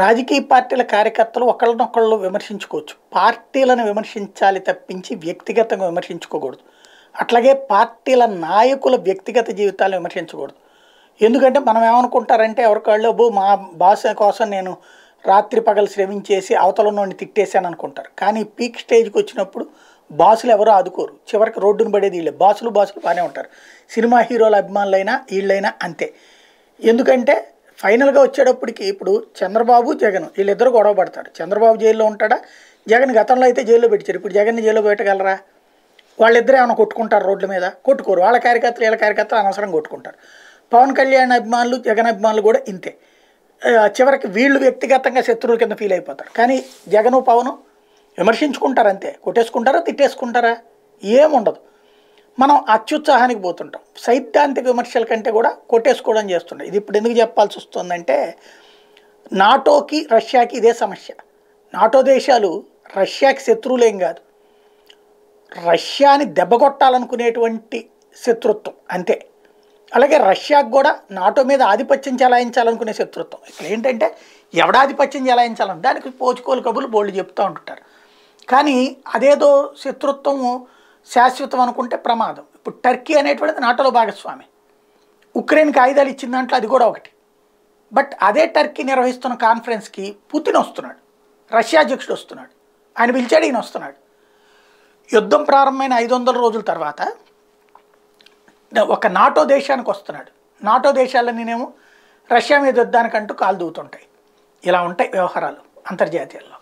రాజకీయ పార్టీల కార్యకర్తలు ఒకళ్ళనొకళ్ళు విమర్శించుకోవచ్చు పార్టీలను విమర్శించాలి తప్పించి వ్యక్తిగతంగా విమర్శించుకోకూడదు అట్లాగే పార్టీల నాయకుల వ్యక్తిగత జీవితాలను విమర్శించకూడదు ఎందుకంటే మనం ఏమనుకుంటారంటే ఎవరికాళ్ళు బో మా బాస కోసం నేను రాత్రి పగలు శ్రమించేసి అవతల నుండి తిట్టేశాను అనుకుంటారు కానీ పీక్ స్టేజ్కి వచ్చినప్పుడు బాసులు ఎవరో ఆదుకోరు చివరికి రోడ్డును పడేది వీళ్ళే బాసులు బాసులు బాగానే ఉంటారు సినిమా హీరోల అభిమానులైనా వీళ్ళైనా అంతే ఎందుకంటే ఫైనల్గా వచ్చేటప్పటికి ఇప్పుడు చంద్రబాబు జగన్ వీళ్ళిద్దరు గొడవ పడతాడు చంద్రబాబు జైల్లో ఉంటాడా జగన్ గతంలో అయితే జైల్లో పెట్టారు ఇప్పుడు జగన్ని జైల్లో పెట్టగలరా వాళ్ళిద్దరే ఏమైనా కొట్టుకుంటారు రోడ్ల మీద కొట్టుకోరు వాళ్ళ కార్యకర్తలు వీళ్ళ కార్యకర్తలు అనవసరం కొట్టుకుంటారు పవన్ కళ్యాణ్ అభిమానులు జగన్ అభిమానులు కూడా ఇంతే చివరికి వీళ్ళు వ్యక్తిగతంగా శత్రువుల కింద ఫీల్ అయిపోతారు కానీ జగను పవను విమర్శించుకుంటారు అంతే కొట్టేసుకుంటారా తిట్టేసుకుంటారా ఏముండదు మనం అత్యుత్సాహానికి పోతుంటాం సైద్ధాంతిక విమర్శల కంటే కూడా కొట్టేసుకోవడం చేస్తుండే ఇది ఇప్పుడు ఎందుకు చెప్పాల్సి వస్తుందంటే నాటోకి రష్యాకి ఇదే సమస్య నాటో దేశాలు రష్యాకి శత్రువులేం కాదు రష్యాని దెబ్బగొట్టాలనుకునేటువంటి శత్రుత్వం అంతే అలాగే రష్యాకు కూడా నాటో మీద ఆధిపత్యం చెలాయించాలనుకునే శత్రుత్వం ఇక్కడ ఏంటంటే ఎవడాధిపత్యం చెలాయించాలని దానికి పోచుకోలు కబులు బోల్డ్ చెప్తూ ఉంటుంటారు కానీ అదేదో శత్రుత్వము శాశ్వతం అనుకుంటే ప్రమాదం ఇప్పుడు టర్కీ అనేటువంటిది నాటోలో భాగస్వామి ఉక్రెయిన్కి ఆయుధాలు ఇచ్చిన దాంట్లో అది కూడా ఒకటి బట్ అదే టర్కీ నిర్వహిస్తున్న కాన్ఫరెన్స్కి పుతిన్ వస్తున్నాడు రష్యా అధ్యక్షుడు వస్తున్నాడు ఆయన పిలిచాడు ఈయన వస్తున్నాడు యుద్ధం ప్రారంభమైన ఐదు వందల రోజుల తర్వాత ఒక నాటో దేశానికి వస్తున్నాడు నాటో దేశాలన్నీనేమో రష్యా మీద యుద్ధానికంటూ కాలు దూతుంటాయి ఇలా ఉంటాయి వ్యవహారాలు అంతర్జాతీయాల్లో